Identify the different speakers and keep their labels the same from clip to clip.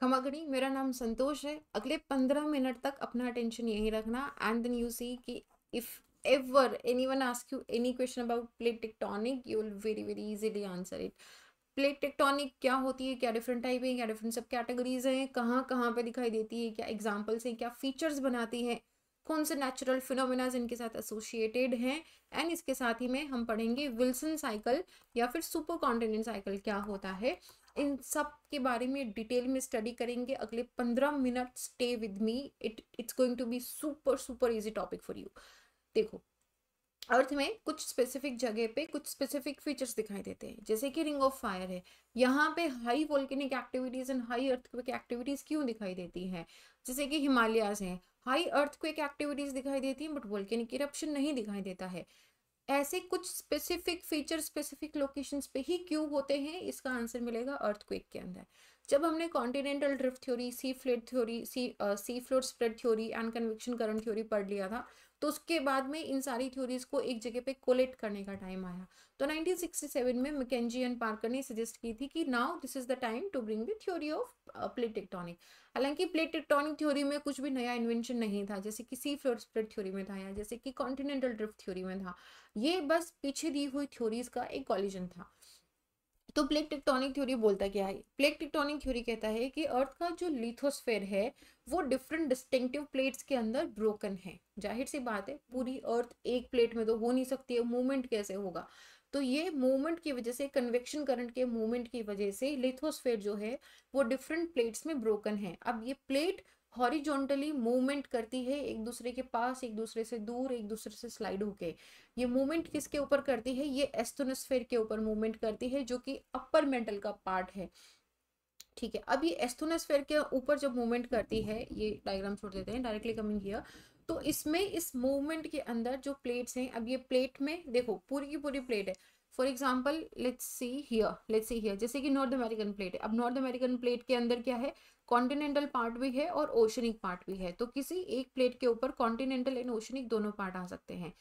Speaker 1: खमागड़ी मेरा नाम संतोष है अगले पंद्रह मिनट तक अपना अटेंशन यहीं रखना एंड देन यू सी कि if anyone ask you any question about plate tectonic you will very very easily answer it plate tectonic क्या होती है क्या डिफरेंट टाइप है क्या डिफरेंट सब कैटेगरीज हैं कहाँ कहाँ पर दिखाई देती है क्या एग्जाम्पल्स हैं क्या फीचर्स बनाती है कौन से नेचुरल फिनोमिनाज इनके साथ एसोसिएटेड हैं एंड इसके साथ ही में हम पढ़ेंगे विल्सन साइकिल या फिर सुपर कॉन्टिनेंट साइकिल क्या होता है इन सब के बारे में डिटेल में स्टडी करेंगे अगले पंद्रह minute stay with me it it's going to be super super easy topic for you देखो अर्थ में कुछ स्पेसिफिक जगह पे कुछ स्पेसिफिक फीचर्स दिखाई देते हैं जैसे कि रिंग ऑफ फायर है यहाँ पे high volcanic activities and high earth activities क्यों दिखाई देती है जैसे कि हिमालयाज हैं हाई अर्थ एक्टिविटीज दिखाई देती हैं बट वोल्केनिक इरप्शन नहीं दिखाई देता है ऐसे कुछ स्पेसिफिक फीचर स्पेसिफिक लोकेशंस पे ही क्यों होते हैं इसका आंसर मिलेगा अर्थक्विक के अंदर जब हमने continental drift theory sea flat theory sea sea floor spread theory and convection current theory पढ़ लिया था तो उसके बाद में इन सारी थ्योरीज को एक जगह पे कोलेक्ट करने का टाइम आया तो 1967 में मैकेजी एंड पार्कर ने सजेस्ट की थी कि now this is the time to bring the theory of plate tectonic हालांकि प्लेट टेक्टोनिक थ्योरी में कुछ भी नया इन्वेंशन नहीं था जैसे कि सी फ्लोर स्प्रेड थ्योरी में था या जैसे कि कॉन्टिनेंटल ड्रिफ्ट थ्योरी में था ये बस पीछे दी हुई थ्योरीज का एक कॉलिजन था तो प्लेट टेक्टोनिक थ्योरी बोलता क्या है प्लेट टेक्टोनिक थ्योरी कहता है कि अर्थ का जो लिथोस्फेयर है वो डिफरेंट डिस्टिंक्टिव प्लेट्स के अंदर ब्रोकन है जाहिर सी बात है पूरी अर्थ एक प्लेट में तो हो नहीं सकती है मूवमेंट कैसे होगा तो ये मूवमेंट की वजह से कन्वेक्शन करंट के मूवमेंट की वजह से लिथोस्फेयर जो है वो डिफरेंट प्लेट्स में ब्रोकन है अब ये प्लेट हॉरिजोंटली मूवमेंट करती है एक दूसरे के पास एक दूसरे से दूर एक दूसरे से स्लाइड होके ये मूवमेंट किसके ऊपर करती है ये एस्थोनोस्फेयर के ऊपर मूवमेंट करती है जो कि अपर मेंटल का पार्ट है ठीक है अब ये एस्थोनोस्फेयर के ऊपर जब मूवमेंट करती है ये डायग्राम छोड़ देते हैं डायरेक्टली कमिंग हियर तो इसमें इस मूवमेंट के अंदर जो प्लेट्स हैं अब ये प्लेट में देखो पूरी की पूरी प्लेट है for example let's see here let's see here जैसे कि नॉर्थ अमेरिकन प्लेट है अब नॉर्थ अमेरिकन प्लेट के अंदर क्या है कॉन्टिनेंटल पार्ट भी है और ओशनिक पार्ट भी है तो किसी एक प्लेट के ऊपर कॉन्टिनेंटल एंड ओशनिक दोनों पार्ट आ सकते हैं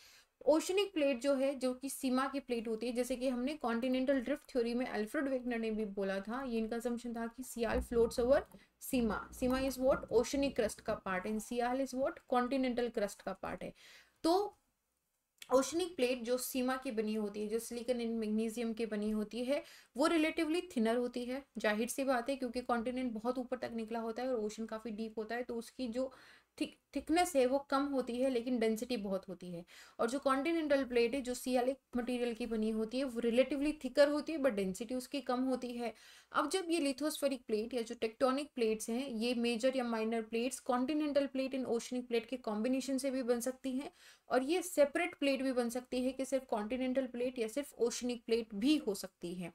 Speaker 1: ओशनिक प्लेट जो है जो कि सीमा की प्लेट होती है जैसे कि हमने कॉन्टिनेंटल ड्रिफ्ट थ्योरी में अल्फ्रेड वेगनर ने भी बोला था ये इनका जम्पन था कि sial floats over sima sima is what oceanic crust का part and sial is what continental crust का पार्ट है तो ओशनिक प्लेट जो सीमा की बनी होती है जो सिलिकन एंड मैग्नीशियम की बनी होती है वो रिलेटिवली थिनर होती है जाहिर सी बात है क्योंकि कॉन्टिनेंट बहुत ऊपर तक निकला होता है और ओशन काफ़ी डीप होता है तो उसकी जो थिक थिकनेस है वो कम होती है लेकिन डेंसिटी बहुत होती है और जो कॉन्टिनेंटल प्लेट है जो सियालिक मटेरियल की बनी होती है वो रिलेटिवली थिकर होती है बट डेंसिटी उसकी कम होती है अब जब ये लिथोस्फेरिक प्लेट या जो टेक्टोनिक प्लेट्स हैं ये मेजर या minor plates continental plate and oceanic plate के कॉम्बिनेशन से भी बन सकती हैं और ये सेपरेट प्लेट भी बन सकती है कि सिर्फ कॉन्टिनेंटल प्लेट या सिर्फ ओशनिक प्लेट भी हो सकती है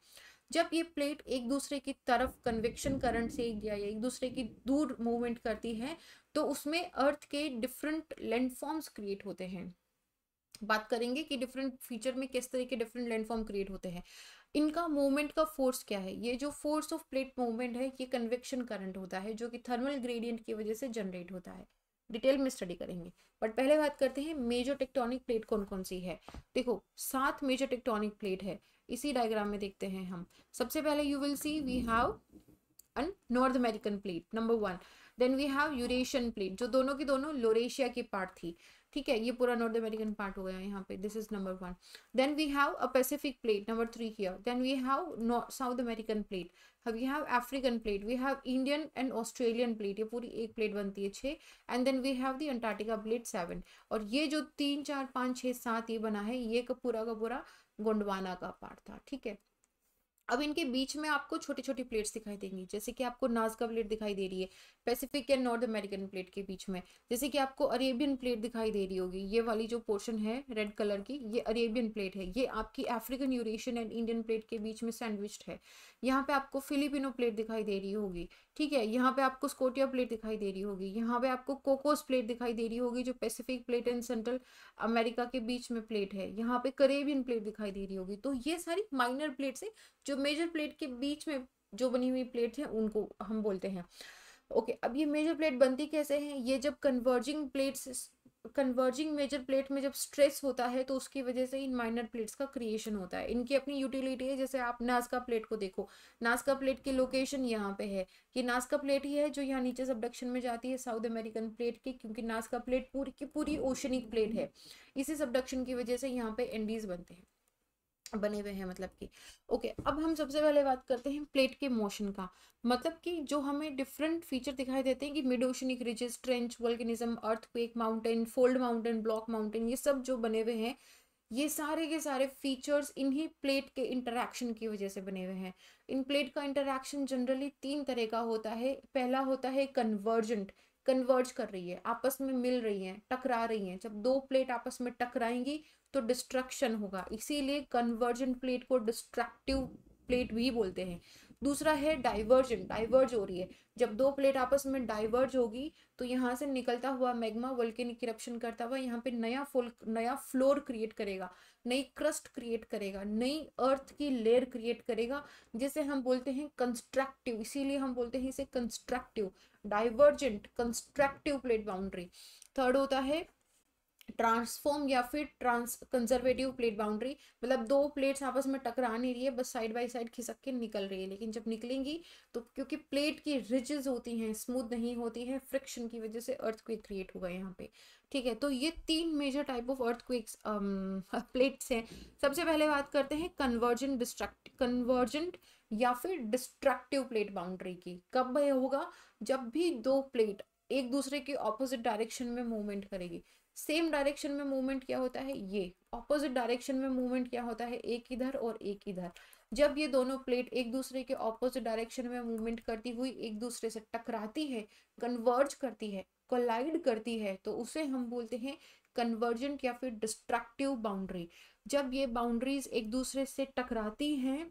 Speaker 1: जब ये प्लेट एक दूसरे की तरफ कन्वेक्शन करंट से या एक दूसरे की दूर मूवमेंट करती है तो उसमें अर्थ के डिफरेंट लैंडफॉर्म्स क्रिएट होते हैं बात करेंगे कि डिफरेंट फीचर में किस तरह के डिफरेंट लैंडफॉर्म क्रिएट होते हैं इनका मूवमेंट का फोर्स क्या है ये जो फोर्स ऑफ प्लेट मूवमेंट है ये कन्वेक्शन करंट होता है जो कि थर्मल ग्रेडियंट की वजह से जनरेट होता है डिटेल में स्टडी करेंगे बट पहले बात करते हैं मेजर टेक्टोनिक प्लेट कौन कौन सी है देखो सात मेजर टेक्टोनिक प्लेट है इसी डायग्राम में देखते हैं हम सबसे पहले you will see we have an North American plate number one then we have Eurasian plate जो दोनों की दोनों लोरेशिया की पार्ट थी ठीक है ये पूरा नॉर्थ अमेरिकन पार्ट हो गया यहाँ पे this is number one then we have a Pacific plate number three here then we have South American plate we have African plate we have Indian and Australian plate ये पूरी एक plate बनती है छः and then we have the Antarctica plate seven और ये जो तीन चार पाँच छः सात ये बना है ये का पूरा का पूरा गोंडवाना का पार्ट था ठीक है अब इनके बीच में आपको छोटी छोटी प्लेट्स दिखाई देंगी जैसे कि आपको नाजका प्लेट दिखाई दे रही है Pacific and North American plate के बीच में जैसे कि आपको अरेबियन प्लेट दिखाई दे रही होगी ये वाली जो पोर्शन है रेड कलर की ये अरेबियन प्लेट है ये आपकी African Eurasian and Indian plate के बीच में सैंडविच्ड है यहाँ पे आपको फिलिपिनो प्लेट दिखाई दे रही होगी ठीक है यहाँ पे आपको स्कोटिया प्लेट दिखाई दे रही होगी यहाँ पे आपको कोकोस प्लेट दिखाई दे रही होगी जो Pacific plate and Central America के बीच में प्लेट है यहाँ पे करेबियन प्लेट दिखाई दे रही होगी तो ये सारी माइनर प्लेट से जो मेजर प्लेट के बीच में जो बनी हुई प्लेट है उनको हम बोलते हैं ओके okay, अब ये मेजर प्लेट बनती कैसे हैं ये जब converging plates converging major plate में जब स्ट्रेस होता है तो उसकी वजह से इन माइनर प्लेट्स का क्रिएशन होता है इनकी अपनी यूटिलिटी है जैसे आप नास्का प्लेट को देखो नास्का प्लेट की लोकेशन यहाँ पे है ये नास्का प्लेट ही है जो यहाँ नीचे सबडक्शन में जाती है साउथ अमेरिकन प्लेट की क्योंकि नास्का प्लेट पूरी की पूरी ओशनिक प्लेट है इसी सबडक्शन की वजह से यहाँ पे एंडीज बनते हैं बने हुए हैं मतलब कि ओके अब हम सबसे पहले बात करते हैं प्लेट के मोशन का मतलब कि जो हमें डिफरेंट फीचर दिखाई देते हैं कि mid oceanic ridges trench volcanism earthquake mountain fold mountain block mountain ये सब जो बने हुए हैं ये सारे के सारे फीचर्स इन्हीं प्लेट के इंटरेक्शन की वजह से बने हुए हैं इन प्लेट का इंटरेक्शन जनरली तीन तरह का होता है पहला होता है कन्वर्जेंट कन्वर्ज कर रही है आपस में मिल रही हैं टकरा रही हैं जब दो प्लेट आपस में टकराएंगी तो डिस्ट्रक्शन होगा इसीलिए कन्वर्जन प्लेट को डिस्ट्रक्टिव प्लेट भी बोलते हैं दूसरा है डाइवर्जन डाइवर्ज हो रही है जब दो प्लेट आपस में डाइवर्ज होगी तो यहाँ से निकलता हुआ मैग्मा वल्केनिक करप्शन करता हुआ यहाँ पे नया फोल नया फ्लोर क्रिएट करेगा नई क्रस्ट क्रिएट करेगा नई अर्थ की लेयर क्रिएट करेगा जिसे हम बोलते हैं कंस्ट्रक्टिव इसीलिए हम बोलते हैं इसे constructive divergent constructive plate boundary third होता है ट्रांसफॉर्म या फिर ट्रांस कंजर्वेटिव प्लेट बाउंड्री मतलब दो प्लेट्स आपस में टकरा नहीं रही है बस साइड बाय साइड खिसक के निकल रही है लेकिन जब निकलेंगी तो क्योंकि प्लेट की रिजेज होती हैं स्मूथ नहीं होती हैं फ्रिक्शन की वजह से अर्थ क्विक क्रिएट होगा यहाँ पे ठीक है तो ये तीन major type of earthquakes plates हैं सबसे पहले बात करते हैं कन्वर्जेंट डिस्ट्रक्ट कन्वर्जेंट या फिर डिस्ट्रक्टिव प्लेट बाउंड्री की कब होगा जब भी दो प्लेट एक दूसरे के ऑपोजिट डायरेक्शन में मूवमेंट करेगी सेम डायरेक्शन में मूवमेंट क्या होता है ये ऑपोजिट डायरेक्शन में मूवमेंट क्या होता है एक इधर और एक इधर जब ये दोनों प्लेट एक दूसरे के ऑपोजिट डायरेक्शन में मूवमेंट करती हुई एक दूसरे से टकराती है कन्वर्ज करती है कोलाइड करती है तो उसे हम बोलते हैं कन्वर्जेंट या फिर डिस्ट्रक्टिव बाउंड्री जब ये बाउंड्रीज एक दूसरे से टकराती हैं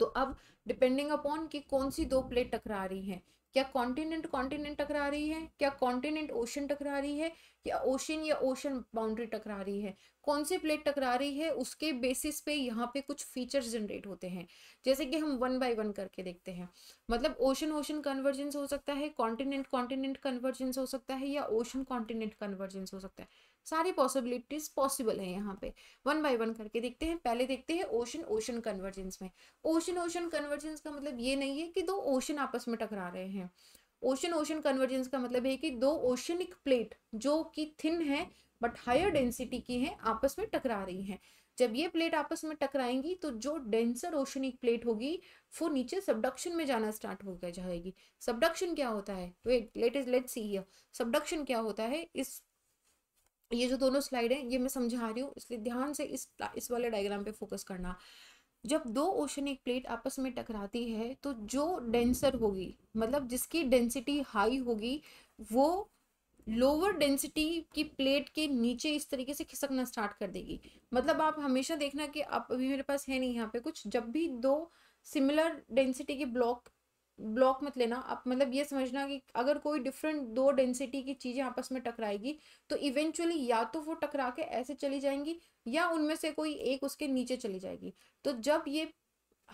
Speaker 1: तो अब डिपेंडिंग अपॉन कि कौन सी दो प्लेट टकरा रही हैं क्या कॉन्टिनेंट कॉन्टिनेंट टकरा रही है क्या कॉन्टिनेंट ओशन टकरा रही है या ओशन या ओशन बाउंड्री टकरा रही है कौन सी प्लेट टकरा रही है उसके बेसिस पे यहाँ पे कुछ फीचर्स जनरेट होते हैं जैसे कि हम वन बाय वन करके देखते हैं मतलब ओशन ओशन कन्वर्जेंस हो सकता है कॉन्टिनेंट कॉन्टिनेंट कन्वर्जेंस हो सकता है या ओशन कॉन्टिनेंट कन्वर्जेंस हो सकता है सारी पॉसिबिलिटीज पॉसिबल है यहाँ पे वन बाय वन करके देखते हैं पहले देखते हैं ओशन ओशन कन्वर्जेंस में ओशन ओशन कन्वर्जेंस का मतलब ये नहीं है कि दो ओशन आपस में टकरा रहे हैं ओशन ओशन कन्वर्जेंस का मतलब है कि दो ओशनिक प्लेट जो कि थिन है बट हायर डेंसिटी की है आपस में टकरा रही हैं जब ये प्लेट आपस में टकराएंगी तो जो डेंसर ओशनिक प्लेट होगी वो नीचे सबडक्शन में जाना स्टार्ट हो जाएगी सबडक्शन क्या होता है wait let is let see here subduction क्या होता है इस ये जो दोनों स्लाइड हैं ये मैं समझा रही हूँ इसलिए ध्यान से इस इस वाले डायग्राम पे फोकस करना जब दो ओशनिक प्लेट आपस में टकराती है तो जो डेंसर होगी मतलब जिसकी डेंसिटी हाई होगी वो लोअर डेंसिटी की प्लेट के नीचे इस तरीके से खिसकना स्टार्ट कर देगी मतलब आप हमेशा देखना कि आप अभी मेरे पास है नहीं यहाँ पे कुछ जब भी दो सिमिलर डेंसिटी के ब्लॉक ब्लॉक मत लेना आप मतलब ये समझना कि अगर कोई डिफरेंट दो डेंसिटी की चीज़ें आपस में टकराएगी तो इवेंचुअली या तो वो टकरा के ऐसे चली जाएंगी या उनमें से कोई एक उसके नीचे चली जाएगी तो जब ये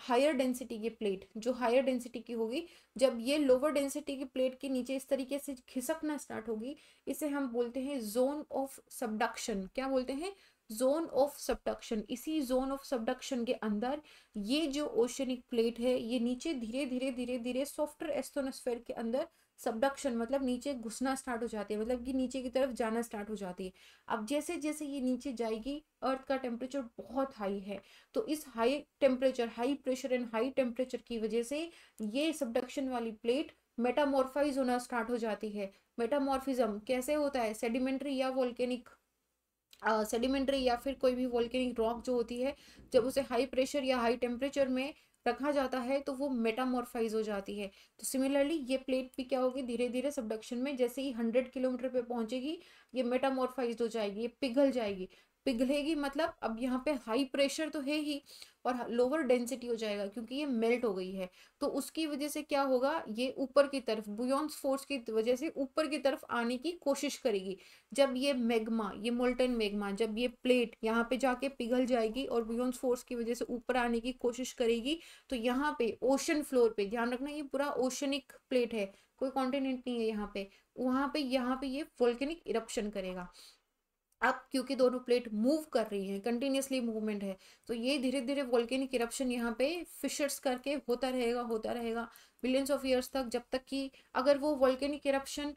Speaker 1: हायर डेंसिटी की प्लेट जो हायर डेंसिटी की होगी जब ये लोअर डेंसिटी की प्लेट के नीचे इस तरीके से खिसकना स्टार्ट होगी इसे हम बोलते हैं जोन ऑफ सबडक्शन क्या बोलते हैं जोन ऑफ सबडक्शन इसी जोन ऑफ सबडक्शन के अंदर ये जो ओशनिक प्लेट है ये नीचे धीरे धीरे धीरे धीरे सॉफ्टर एस्थोनोस्फेयर के अंदर सबडक्शन मतलब नीचे घुसना स्टार्ट हो जाती है मतलब कि नीचे की तरफ जाना स्टार्ट हो जाती है अब जैसे जैसे ये नीचे जाएगी अर्थ का टेम्परेचर बहुत हाई है तो इस high temperature high pressure and high temperature की वजह से ये सबडक्शन वाली प्लेट मेटामॉर्फाइज होना स्टार्ट हो जाती है मेटामॉर्फिज्म कैसे होता है सेडिमेंट्री या वोल्केनिक सेडिमेंट्री या फिर कोई भी वॉल्केनिक रॉक जो होती है जब उसे हाई प्रेशर या हाई टेम्परेचर में रखा जाता है तो वो मेटामॉर्फाइज हो जाती है तो सिमिलरली ये प्लेट भी क्या होगी धीरे धीरे सबडक्शन में जैसे ही हंड्रेड किलोमीटर पे पहुंचेगी ये मेटामॉर्फाइज हो जाएगी ये पिघल जाएगी पिघलेगी मतलब अब यहाँ पे हाई प्रेशर तो है ही और लोअर डेंसिटी हो जाएगा क्योंकि ये मेल्ट हो गई है तो उसकी वजह से क्या होगा ये ऊपर की तरफ बुयॉन्स फोर्स की वजह से ऊपर की तरफ आने की कोशिश करेगी जब ये मैग्मा ये मोल्टन मैग्मा जब ये प्लेट यहाँ पे जाके पिघल जाएगी और बुयॉन्स फोर्स की वजह से ऊपर आने की कोशिश करेगी तो यहाँ पे ओशन फ्लोर पे ध्यान रखना ये पूरा ओशनिक प्लेट है कोई कॉन्टिनेंट नहीं है यहाँ पे वहां पे यहाँ पे ये वोल्केनिक इरप्शन करेगा अब क्योंकि दोनों प्लेट मूव कर रही हैं कंटिन्यूसली मूवमेंट है तो ये धीरे धीरे वॉल्केनिक इरप्शन यहाँ पे फिशर्स करके होता रहेगा होता रहेगा बिलियंस ऑफ ईयर्स तक जब तक कि अगर वो वॉल्केनिक इरप्शन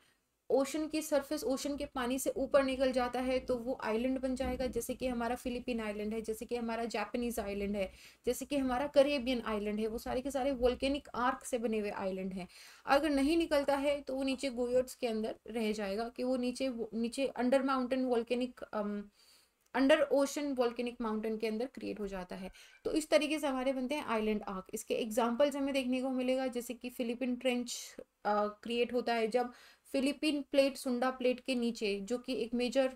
Speaker 1: ओशन की सरफेस ओशन के पानी से ऊपर निकल जाता है तो वो आइलैंड बन जाएगा जैसे कि हमारा फिलिपिन आइलैंड है जैसे कि हमारा जापानीज आइलैंड है जैसे कि हमारा करेबियन आइलैंड है वो सारे के सारे वोल्केनिक आर्क से बने हुए आइलैंड हैं अगर नहीं निकलता है तो वो नीचे गोयर्ट्स के अंदर रह जाएगा कि वो नीचे नीचे under mountain volcanic under ocean volcanic mountain के अंदर क्रिएट हो जाता है तो इस तरीके से हमारे बनते हैं आइलैंड आर्क इसके एग्जाम्पल्स हमें देखने को मिलेगा जैसे कि फिलिपिन ट्रेंच क्रिएट होता है जब फिलिपिन प्लेट सुंडा प्लेट के नीचे जो कि एक मेजर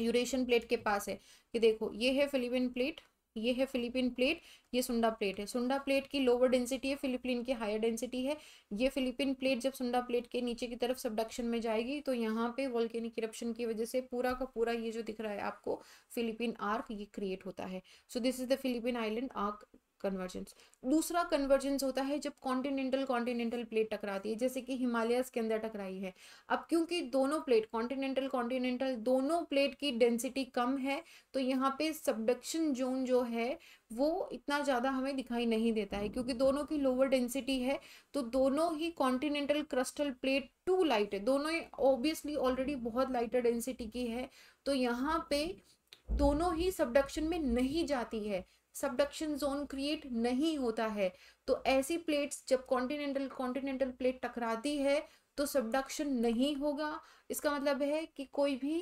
Speaker 1: यूरेशियन प्लेट के पास है कि देखो ये है फिलिपिन प्लेट ये है फिलिपिन प्लेट ये सुंडा प्लेट है सुंडा प्लेट की लोअर डेंसिटी है फिलिपिन की हायर डेंसिटी है ये फिलिपिन प्लेट जब सुंडा प्लेट के नीचे की तरफ सबडक्शन में जाएगी तो यहाँ पे वॉल्केनिक इरप्शन की वजह से पूरा का पूरा ये जो दिख रहा है आपको फिलिपिन आर्क ये क्रिएट होता है so this is the Philippine island arc convergence दूसरा कन्वर्जेंस होता है जब कॉन्टिनेंटल कॉन्टिनेंटल प्लेट टकराती है जैसे कि हिमालयस के अंदर टकराई है अब क्योंकि दोनों प्लेट कॉन्टिनेंटल कॉन्टिनेंटल दोनों प्लेट की डेंसिटी कम है तो यहाँ पे सबडक्शन जोन जो है वो इतना ज़्यादा हमें दिखाई नहीं देता है क्योंकि दोनों की लोअर डेंसिटी है तो दोनों ही continental crustal plate too light है दोनों ऑब्वियसली ऑलरेडी बहुत लाइटर डेंसिटी की है तो यहाँ पे दोनों ही सबडक्शन में नहीं जाती है सबडक्शन जोन क्रिएट नहीं होता है तो ऐसी प्लेट्स जब कॉन्टिनेंटल कॉन्टिनेंटल प्लेट टकराती है तो सबडक्शन नहीं होगा इसका मतलब है कि कोई भी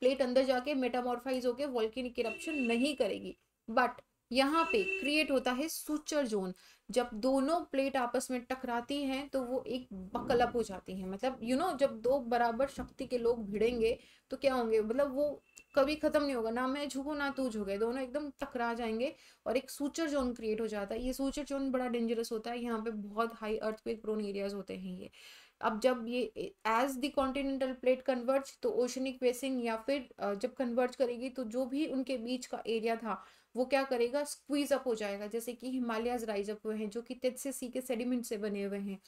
Speaker 1: प्लेट अंदर जाके मेटामोरफाइज होकर वॉल्किन इरप्शन नहीं करेगी बट यहाँ पे क्रिएट होता है सूचर जोन जब दोनों प्लेट आपस में टकराती हैं तो वो एक बकलप हो जाती हैं मतलब यू you नो know, जब दो बराबर शक्ति के लोग भिड़ेंगे तो क्या होंगे मतलब वो कभी ख़त्म नहीं होगा ना मैं झुकूँ ना तू झुके दोनों एकदम टकरा जाएंगे और एक सूचर जोन क्रिएट हो जाता है ये सूचर जोन बड़ा डेंजरस होता है यहाँ पे बहुत हाई अर्थ पे प्रोन एरियाज होते हैं ये अब जब ये as the continental plate convert तो ओशनिक पेसिंग या फिर जब कन्वर्ट करेगी तो जो भी उनके बीच का एरिया था वो क्या करेगा स्क्वीज अप हो जाएगा जैसे कि हिमालयाज राइज अप हुए हैं जो कि तेज से सी के सेडिमेंट से बने हुए हैं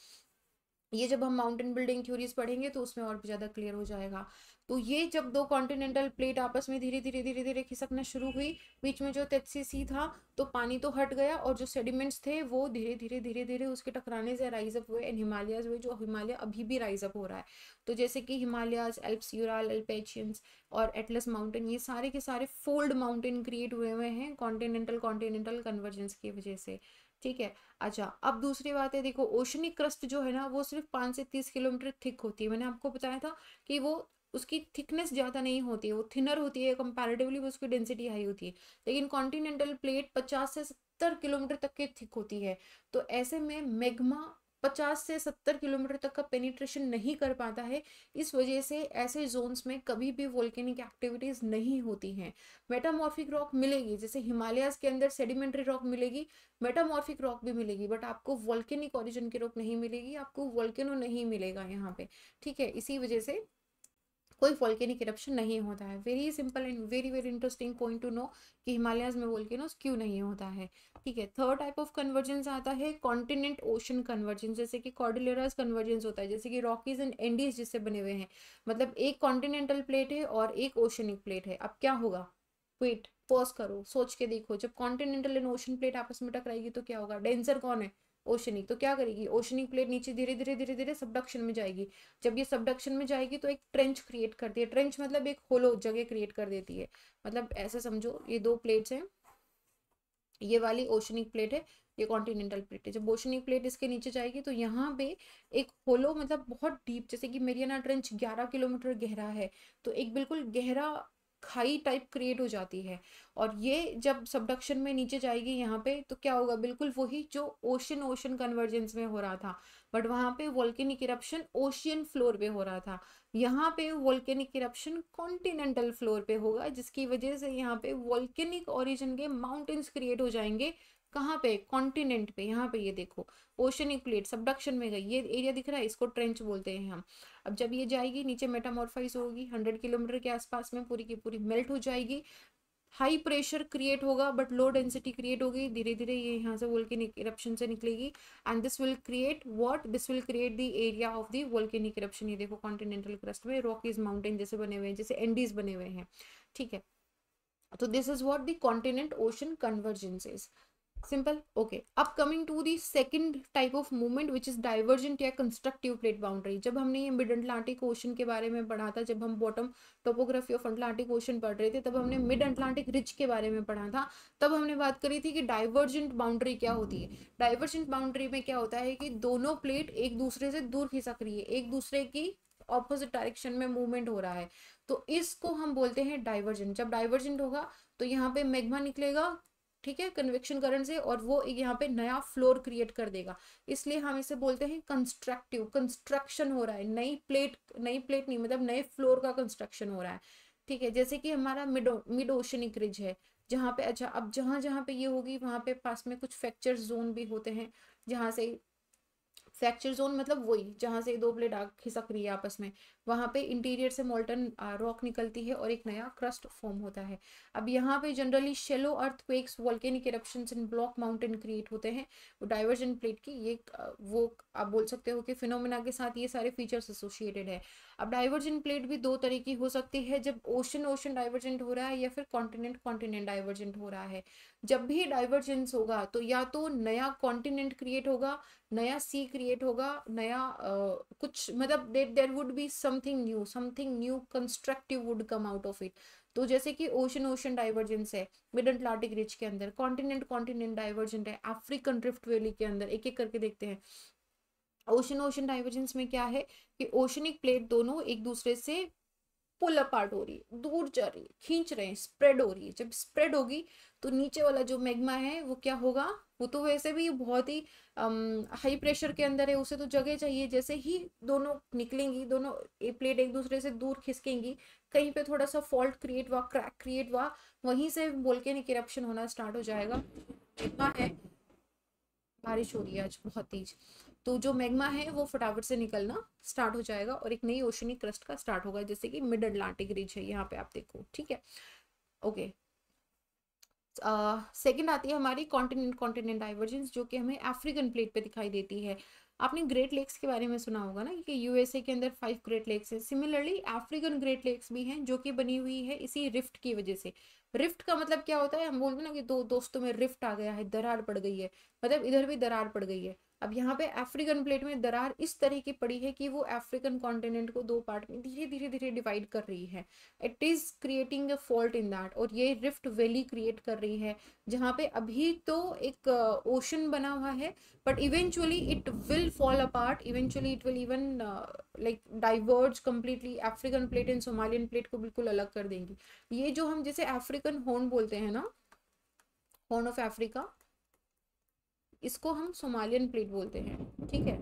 Speaker 1: ये जब हम माउंटेन बिल्डिंग थ्योरीज पढ़ेंगे तो उसमें और भी ज़्यादा क्लियर हो जाएगा तो ये जब दो कॉन्टिनेंटल प्लेट आपस में धीरे धीरे धीरे धीरे खिसकना शुरू हुई बीच में जो तेजसी था तो पानी तो हट गया और जो सेडिमेंट्स थे वो धीरे धीरे धीरे धीरे उसके टकराने से राइज अप हुए एंड हिमालयाज हुए जो हिमालय अभी भी राइज अप हो रहा है तो जैसे कि हिमालयाज एल्प्स यूराल एल्पेचियंस और एटलस माउंटेन ये सारे के सारे फोल्ड माउंटेन क्रिएट हुए हुए हैं कॉन्टिनेंटल कॉन्टिनेंटल कन्वर्जेंस की वजह से ठीक है अच्छा अब दूसरी बात है देखो ओशनिक क्रस्ट जो है ना वो सिर्फ पाँच से तीस किलोमीटर थिक होती है मैंने आपको बताया था कि वो उसकी थिकनेस ज़्यादा नहीं होती है वो थिनर होती है कंपैरेटिवली उसकी डेंसिटी हाई होती है लेकिन कॉन्टिनेंटल प्लेट पचास से सत्तर किलोमीटर तक के थिक होती है तो ऐसे में मेगमा पचास से सत्तर किलोमीटर तक का पेनिट्रेशन नहीं कर पाता है इस वजह से ऐसे जोन्स में कभी भी वोल्केनिक एक्टिविटीज़ नहीं होती हैं मेटामॉर्फिक रॉक मिलेगी जैसे हिमालयाज के अंदर सेडिमेंट्री रॉक मिलेगी मेटामॉर्फिक रॉक भी मिलेगी बट आपको वोल्केनिक ऑरिजन की रॉक नहीं मिलेगी आपको वोल्केनो नहीं मिलेगा यहाँ पे ठीक है इसी वजह से कोई वॉल्केनिक इरप्शन नहीं होता है very simple and very very interesting point to know कि हिमालयाज में वॉल्केनोस क्यों नहीं होता है ठीक है थर्ड टाइप ऑफ कन्वर्जेंस आता है कॉन्टिनेंट ओशन कन्वर्जेंस जैसे कि कॉर्डिलेराज कन्वर्जेंस होता है जैसे कि रॉकीज एंड एंडीज जिससे बने हुए हैं मतलब एक कॉन्टिनेंटल प्लेट है और एक ओशनिक प्लेट है अब क्या होगा वेट पॉज करो सोच के देखो जब कॉन्टिनेंटल एंड ओशन प्लेट आपस में टकराएगी तो क्या होगा डेंसर कौन है ओशनी तो क्या करेगी ओशनिक प्लेट नीचे धीरे धीरे धीरे धीरे सबडक्शन में जाएगी जब ये सबडक्शन में जाएगी तो एक ट्रेंच क्रिएट करती है ट्रेंच मतलब एक होलो जगह क्रिएट कर देती है मतलब ऐसा समझो ये दो प्लेट्स हैं ये वाली ओशनिक प्लेट है ये कॉन्टिनेंटल प्लेट है जब ओशनिक प्लेट इसके नीचे जाएगी तो यहाँ पे एक होलो मतलब बहुत डीप जैसे कि मेरियाना ट्रेंच 11 किलोमीटर गहरा है तो एक बिल्कुल गहरा खाई टाइप क्रिएट हो जाती है और ये जब सबडक्शन में नीचे जाएगी यहाँ पे तो क्या होगा बिल्कुल वही जो ओशन ओशन कन्वर्जेंस में हो रहा था बट वहाँ पे वॉल्केनिक इरप्शन ओशियन फ्लोर पे हो रहा था यहाँ पे वॉल्केनिक इरप्शन कॉन्टिनेंटल फ्लोर पे होगा जिसकी वजह से यहाँ पे वॉल्केनिक ओरिजिन के माउंटेन्स क्रिएट हो जाएंगे कहाँ पे कॉन्टिनेंट पे यहाँ पे ये देखो ओशनिक प्लेट सबडक्शन में गई ये एरिया दिख रहा है इसको ट्रेंच बोलते हैं हम अब जब ये जाएगी नीचे मेटामोरफाइज होगी हंड्रेड किलोमीटर के आसपास में पूरी की पूरी मेल्ट हो जाएगी हाई प्रेशर क्रिएट होगा बट लो डेंसिटी क्रिएट होगी धीरे धीरे ये यहाँ से वोल्के इरप्शन से निकलेगी and this will create what this will create the area of the volcanic eruption ये देखो कॉन्टिनेंटल क्रस्ट में रॉकीज माउंटेन जैसे बने हुए हैं जैसे एंडीज बने हुए हैं ठीक है तो this is what the continent ocean convergences simple okay अब coming to the second type of movement which is divergent या कंस्ट्रक्टिव प्लेट बाउंड्री जब हमने ये मिड अटलांटिक ओशन के बारे में पढ़ा था जब हम bottom topography of Atlantic ocean पढ़ रहे थे तब हमने मिड अटलांटिक रिज के बारे में पढ़ा था तब हमने बात करी थी कि डाइवर्जेंट बाउंड्री क्या होती है डाइवर्जेंट बाउंड्री में क्या होता है कि दोनों प्लेट एक दूसरे से दूर खिसक रही है एक दूसरे की ऑपोजिट डायरेक्शन में मूवमेंट हो रहा है तो इसको हम बोलते हैं डाइवर्जेंट जब डाइवर्जेंट होगा तो यहाँ पे मैग्मा निकलेगा ठीक है कन्वेक्शन करंट से और वो यहाँ पे नया फ्लोर क्रिएट कर देगा इसलिए हम इसे बोलते हैं कंस्ट्रक्टिव कंस्ट्रक्शन हो रहा है नई प्लेट नई प्लेट नहीं मतलब नए फ्लोर का कंस्ट्रक्शन हो रहा है ठीक है जैसे कि हमारा मिडो मिड ओशनिक रिज है जहाँ पे अच्छा अब जहाँ जहाँ पे ये होगी वहाँ पे पास में कुछ फ्रैक्चर जोन भी होते हैं जहाँ से फ्रैक्चर जोन मतलब वही जहाँ से दो प्लेट खिसक रही है आपस में वहाँ पे इंटीरियर से मोल्टन रॉक निकलती है और एक नया क्रस्ट फॉर्म होता है अब यहाँ पे generally shallow earthquakes volcanic eruption in block mountain create होते हैं वो डाइवर्जन प्लेट की ये वो आप बोल सकते हो कि फिनोमिना के साथ ये सारे फीचर्स एसोसिएटेड है अब डाइवर्जन प्लेट भी दो तरह की हो सकती है जब ओशन ओशन डाइवर्जेंट हो रहा है या फिर कॉन्टिनेंट कॉन्टिनेंट डाइवर्जेंट हो रहा है जब भी डाइवर्जेंस होगा तो या तो नया कॉन्टिनेंट क्रिएट होगा नया सी क्रिएट होगा नया आ, कुछ मतलब there would be some something new something new constructive would come out of it तो जैसे कि ओशन ओशन डाइवर्जेंस है मिड अटलांटिक रिज के अंदर कॉन्टिनेंट कॉन्टिनेंट डाइवर्जेंट है अफ्रीकन ड्रिफ्ट वैली के अंदर एक एक करके देखते हैं ओशन ओशन डाइवर्जेंस में क्या है कि ओशनिक प्लेट दोनों एक दूसरे से पुल अपार्ट हो रही है दूर जा रही है खींच रहे हैं स्प्रेड हो रही है जब स्प्रेड होगी तो नीचे वाला जो मैग्मा है वो क्या होगा वो तो वैसे भी बहुत ही हाई प्रेशर के अंदर है उसे तो जगह चाहिए जैसे ही दोनों निकलेंगी दोनों प्लेट एक दूसरे से दूर खिसकेंगी कहीं पे थोड़ा सा फॉल्ट क्रिएट हुआ क्रैक क्रिएट हुआ वहीं से बोल नहीं करप्शन होना स्टार्ट हो जाएगा मैग्मा है बारिश हो रही है आज बहुत तेज तो जो मैग्मा है वो फटाफट से निकलना स्टार्ट हो जाएगा और एक नई ओशनिक क्रस्ट का स्टार्ट होगा जैसे कि मिड अटलांटिक रिज है यहाँ पे आप देखो ठीक है ओके सेकेंड आती है हमारी कॉन्टिनेंट कॉन्टिनेंट डाइवर्जेंस जो कि हमें अफ्रीकन प्लेट पे दिखाई देती है आपने ग्रेट लेक्स के बारे में सुना होगा ना कि यूएसए के अंदर फाइव ग्रेट लेक्स हैं सिमिलरली अफ्रीकन ग्रेट लेक्स भी हैं जो कि बनी हुई है इसी रिफ्ट की वजह से रिफ्ट का मतलब क्या होता है हम बोलते हैं ना कि दो दोस्तों में रिफ्ट आ गया है दरार पड़ गई है मतलब इधर भी दरार पड़ गई है अब यहाँ पे अफ्रीकन प्लेट में दरार इस तरह की पड़ी है कि वो अफ्रीकन कॉन्टिनेंट को दो पार्ट में धीरे धीरे धीरे डिवाइड कर रही है it is creating a fault in that और ये रिफ्ट वैली क्रिएट कर रही है जहाँ पे अभी तो एक ओशन uh, बना हुआ है but eventually it will fall apart eventually it will even like diverge completely African plate and Somalian plate को बिल्कुल अलग कर देंगी ये जो हम जैसे अफ्रीकन हॉर्न बोलते हैं ना हॉर्न ऑफ अफ्रीका इसको हम सोमालियन प्लेट बोलते हैं ठीक है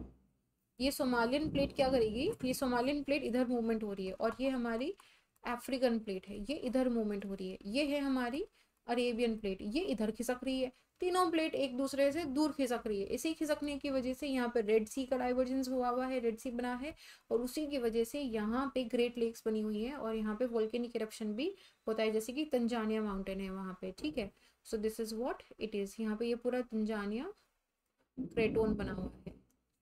Speaker 1: ये सोमालियन प्लेट क्या करेगी ये सोमालियन प्लेट इधर मूवमेंट हो रही है और ये हमारी अफ्रीकन प्लेट है ये इधर मूवमेंट हो रही है ये है हमारी अरेबियन प्लेट ये इधर खिसक रही है तीनों प्लेट एक दूसरे से दूर खिसक रही है इसी खिसकने की वजह से यहाँ पे रेड सी का डाइवर्जेंस हुआ हुआ है रेड सी बना है और उसी की वजह से यहाँ पे ग्रेट लेक्स बनी हुई है और यहाँ पे वोल्केनिक करप्शन भी होता है जैसे कि तंजानिया माउंटेन है वहाँ पे ठीक है so this is what it is यहाँ पे ये पूरा तंजानिया क्रेटोन बना हुआ है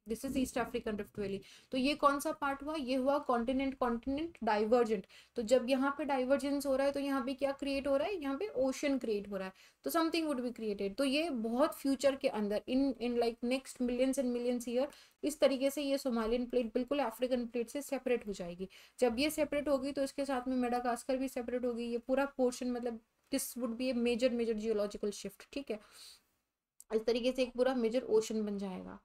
Speaker 1: this is East African rift valley तो ये कौन सा पार्ट हुआ ये हुआ कॉन्टिनेंट कॉन्टिनेंट डाइवर्जेंट तो जब यहाँ पे डाइवर्जेंस हो रहा है तो यहाँ पे क्या क्रिएट हो रहा है यहाँ पे ओशन क्रिएट हो रहा है तो समथिंग वुड बी क्रिएटेड तो ये बहुत फ्यूचर के अंदर in in like next millions and millions year इस तरीके से ये सोमालियन प्लेट बिल्कुल अफ्रीकन प्लेट से सेपरेट हो जाएगी जब ये सेपरेट होगी तो इसके साथ में मेडागास्कर भी सेपरेट होगी ये पूरा पोर्शन मतलब this would be a major major geological shift ठीक है इस तरीके से एक पूरा मेजर ओशन बन जाएगा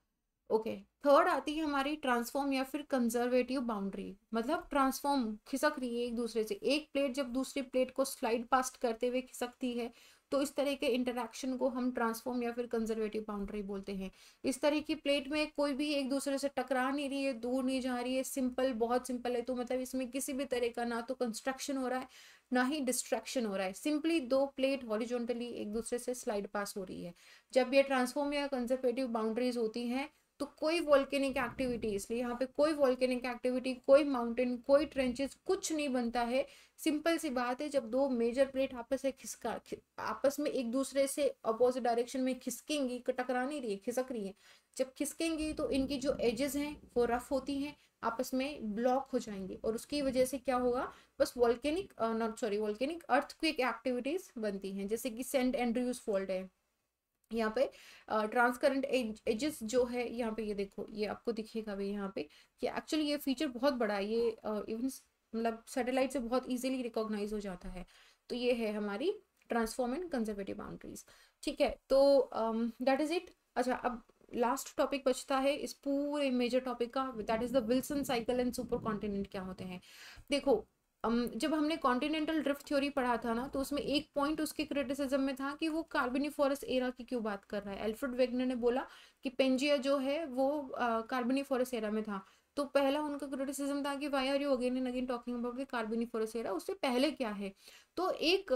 Speaker 1: ओके okay. थर्ड आती है हमारी ट्रांसफॉर्म या फिर कंजर्वेटिव बाउंड्री मतलब ट्रांसफॉर्म खिसक रही है एक दूसरे से एक प्लेट जब दूसरी प्लेट को स्लाइड पास्ट करते हुए खिसकती है तो इस तरह के इंटरेक्शन को हम ट्रांसफॉर्म या फिर कंजर्वेटिव बाउंड्री बोलते हैं इस तरह की प्लेट में कोई भी एक दूसरे से टकरा नहीं रही है दूर नहीं जा रही है सिंपल बहुत सिंपल है तो मतलब इसमें किसी भी तरह का ना तो कंस्ट्रक्शन हो रहा है ना ही डिस्ट्रैक्शन हो रहा है सिंपली दो प्लेट हॉरिजोनटली एक दूसरे से स्लाइड पास हो रही है जब ये ट्रांसफॉर्म या कंजर्वेटिव बाउंड्रीज होती हैं तो कोई वॉल्केनिक एक्टिविटी इसलिए यहाँ पे कोई वॉल्केनिक एक्टिविटी कोई माउंटेन कोई ट्रेंचेस कुछ नहीं बनता है सिंपल सी बात है जब दो मेजर प्लेट आपस में खिसका आपस में एक दूसरे से अपोजिट डायरेक्शन में खिसकेंगी टकरा नहीं रही है खिसक रही है जब खिसकेंगी तो इनकी जो एजेस हैं वो रफ होती हैं आपस में ब्लॉक हो जाएंगे और उसकी वजह से क्या होगा बस volcanic not sorry volcanic earthquake activities बनती हैं जैसे कि सेंट एंड्रयूज फॉल्ट है यहाँ पे ट्रांसकरेंट एजेस जो है यहाँ पे ये यह देखो ये आपको दिखेगा भी यहाँ पे कि एक्चुअली ये फीचर बहुत बड़ा है ये इवन मतलब सैटेलाइट से बहुत इजीली रिकॉग्नाइज हो जाता है तो ये है हमारी ट्रांसफॉर्म एंड कंजर्वेटिव बाउंड्रीज ठीक है तो दैट इज इट अच्छा अब लास्ट टॉपिक बचता है इस पूरे मेजर टॉपिक का that is the Wilson cycle and super continent क्या होते हैं देखो जब हमने कॉन्टिनेंटल ड्रिफ्ट थ्योरी पढ़ा था ना तो उसमें एक पॉइंट उसके क्रिटिसिज्म में था कि वो कार्बनीफोरस एरा की क्यों बात कर रहा है एल्फ्रेड वेगनर ने बोला कि पेंजिया जो है वो कार्बनीफोरस एरा में था तो पहला उनका क्रिटिसिज्म था कि why are you again and again talking about the Carboniferous era उससे पहले क्या है तो एक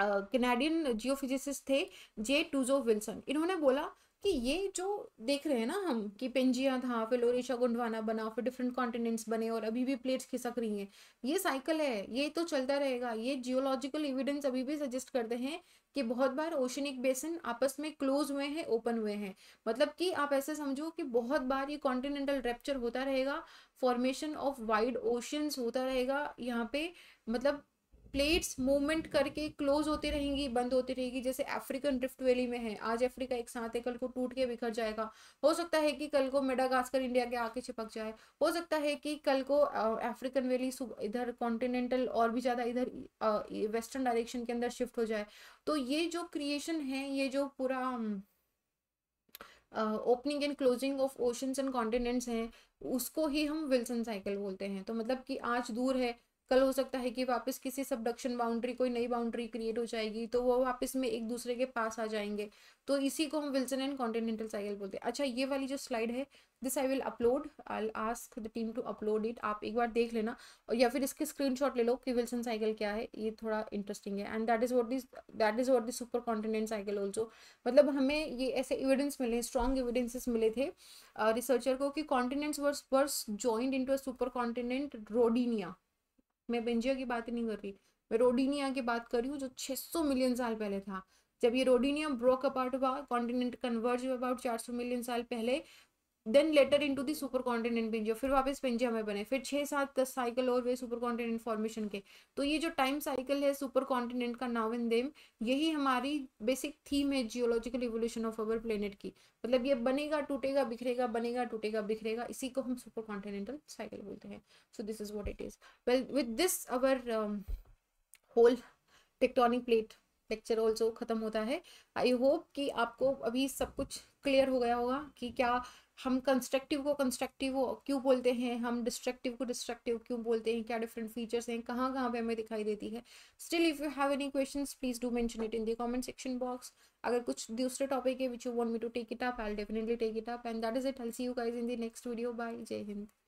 Speaker 1: कैनेडियन जियोफिजिसिस्ट थे जे टूजो विल्सन इन्होंने बोला कि ये जो देख रहे हैं ना हम कि पेंजिया था फिर लोरिशा गुंडवाना बना फिर डिफरेंट कॉन्टिनेंट्स बने और अभी भी प्लेट्स खिसक रही हैं ये साइकिल है ये तो चलता रहेगा ये जियोलॉजिकल एविडेंस अभी भी सजेस्ट करते हैं कि बहुत बार ओशनिक बेसिन आपस में क्लोज हुए हैं ओपन हुए हैं मतलब कि आप ऐसे समझो कि बहुत बार ये कॉन्टिनेंटल रेप्चर होता रहेगा फॉर्मेशन ऑफ वाइड ओशंस होता रहेगा यहाँ पे मतलब प्लेट्स मूवमेंट करके क्लोज होती रहेंगी बंद होती रहेगी जैसे अफ्रीकन ड्रिफ्ट वैली में है आज अफ्रीका एक साथ है कल को टूट के बिखर जाएगा हो सकता है कि कल को मेडागास्कर इंडिया के आके चिपक जाए हो सकता है कि कल को अफ्रीकन वैली इधर कॉन्टिनेंटल और भी ज़्यादा इधर वेस्टर्न डायरेक्शन के अंदर शिफ्ट हो जाए तो ये जो क्रिएशन है ये जो पूरा opening and closing of oceans and continents हैं उसको ही हम विल्सन साइकिल बोलते हैं तो मतलब कि आज दूर है कल हो सकता है कि वापस किसी सबडक्शन बाउंड्री कोई नई बाउंड्री क्रिएट हो जाएगी तो वो वापस में एक दूसरे के पास आ जाएंगे तो इसी को हम विल्सन एंड कॉन्टिनेंटल साइकिल बोलते हैं अच्छा ये वाली जो स्लाइड है this I will upload I ask the team to upload it आप एक बार देख लेना और या फिर इसके स्क्रीन ले लो कि विल्सन साइकिल क्या है ये थोड़ा इंटरेस्टिंग है and that is what this that is what this super continent cycle also मतलब हमें ये ऐसे एविडेंस मिले स्ट्रॉन्ग एविडेंसेस मिले थे रिसर्चर को कि continents were were joined into a super continent Rodinia मैं बेंजिया की बात नहीं कर रही मैं रोडीनिया की बात कर रही हूँ जो 600 मिलियन साल पहले था जब ये रोडिनिया ब्रोक अपार्ट हुआ continent converge about about 400 million साल पहले then later into super continent पिंजो फिर वापस पिंजे हमें बने फिर छह सात दस साइकिल और वे सुपर कॉन्टिनेंट फॉर्मेशन के तो ये जो टाइम साइकिल है सुपर कॉन्टिनेंट का नाव इन देम यही हमारी बेसिक थीम है geological evolution of our planet की मतलब ये बनेगा टूटेगा बिखरेगा बनेगा टूटेगा बिखरेगा इसी को हम सुपर कॉन्टिनेंटल साइकिल बोलते हैं so this is what it is well with this our whole tectonic plate lecture also ख़त्म होता है आई होप कि आपको अभी सब कुछ क्लियर हो गया होगा कि क्या हम कंस्ट्रक्टिव को कंस्ट्रक्टिव क्यों बोलते हैं हम डिस्ट्रक्टिव को डिस्ट्रक्टिव क्यों बोलते हैं क्या डिफरेंट फीचर्स हैं कहाँ कहाँ पे हमें दिखाई देती है still if you have any question please do mention it in the comment section box अगर कुछ दूसरे टॉपिक है which you want me to take it up I definitely take it up and that is it helps you guys in the next video bye Jai Hind